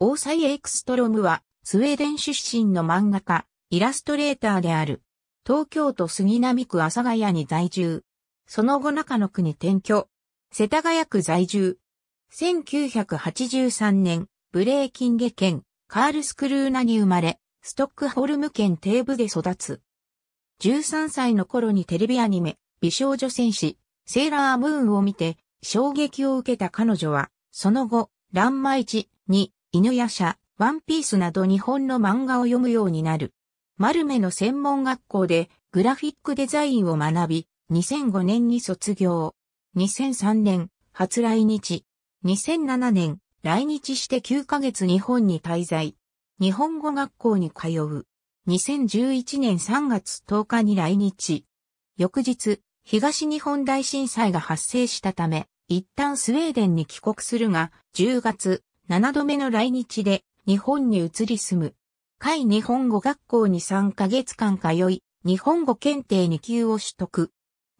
オーサイ・エイクストロムは、スウェーデン出身の漫画家、イラストレーターである。東京都杉並区阿佐ヶ谷に在住。その後中野区に転居。世田谷区在住。1983年、ブレーキンゲ県、カールスクルーナに生まれ、ストックホルム県ー部で育つ。13歳の頃にテレビアニメ、美少女戦士、セーラームーンを見て、衝撃を受けた彼女は、その後、ラマイ地に犬や社、ワンピースなど日本の漫画を読むようになる。マルメの専門学校でグラフィックデザインを学び、2005年に卒業。2003年、初来日。2007年、来日して9ヶ月日本に滞在。日本語学校に通う。2011年3月10日に来日。翌日、東日本大震災が発生したため、一旦スウェーデンに帰国するが、10月、7度目の来日で日本に移り住む。海日本語学校に3ヶ月間通い、日本語検定2級を取得。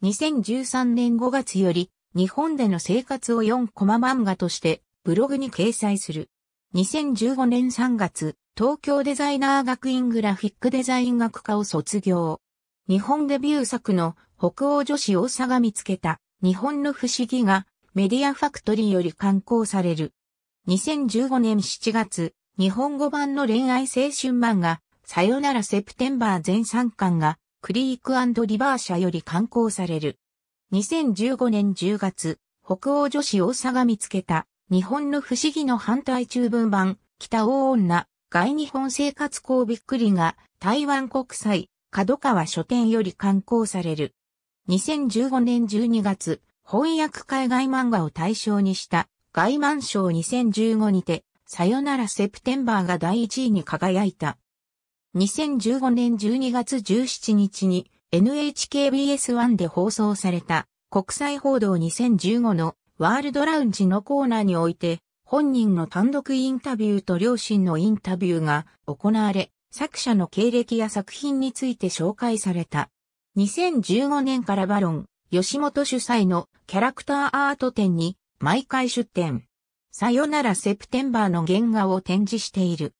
2013年5月より日本での生活を4コマ漫画としてブログに掲載する。2015年3月、東京デザイナー学院グラフィックデザイン学科を卒業。日本デビュー作の北欧女子大阪見つけた日本の不思議がメディアファクトリーより刊行される。2015年7月、日本語版の恋愛青春漫画、さよならセプテンバー全3巻が、クリークリバー社より刊行される。2015年10月、北欧女子大佐が見つけた、日本の不思議の反対中文版、北欧女、外日本生活校びっくりが、台湾国際、角川書店より刊行される。2015年12月、翻訳海外漫画を対象にしたガイマン賞2015にて、さよならセプテンバーが第1位に輝いた。2015年12月17日に NHKBS1 で放送された国際報道2015のワールドラウンジのコーナーにおいて本人の単独インタビューと両親のインタビューが行われ作者の経歴や作品について紹介された。2015年からバロン、吉本主催のキャラクターアート展に毎回出展。さよならセプテンバーの原画を展示している。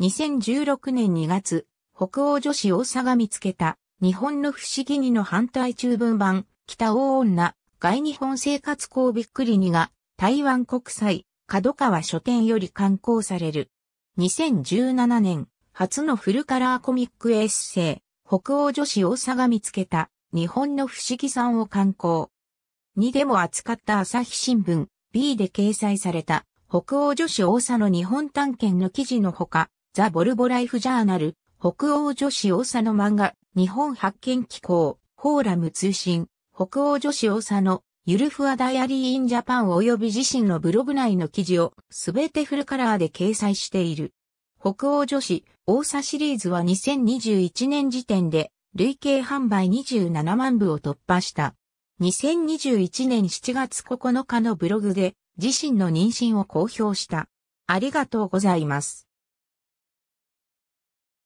2016年2月、北欧女子大佐が見つけた、日本の不思議にの反対中文版、北欧女、外日本生活校びっくりにが、台湾国際、角川書店より刊行される。2017年、初のフルカラーコミックエッセイ、北欧女子大佐が見つけた、日本の不思議さんを刊行。2でも扱った朝日新聞 B で掲載された北欧女子大佐の日本探検の記事のほか、ザ・ボルボライフ・ジャーナル、北欧女子大佐の漫画、日本発見機構、フォーラム通信、北欧女子大佐のゆるふわダイアリー・イン・ジャパン及び自身のブログ内の記事をすべてフルカラーで掲載している。北欧女子大佐シリーズは2021年時点で累計販売27万部を突破した。2021年7月9日のブログで自身の妊娠を公表した。ありがとうございます。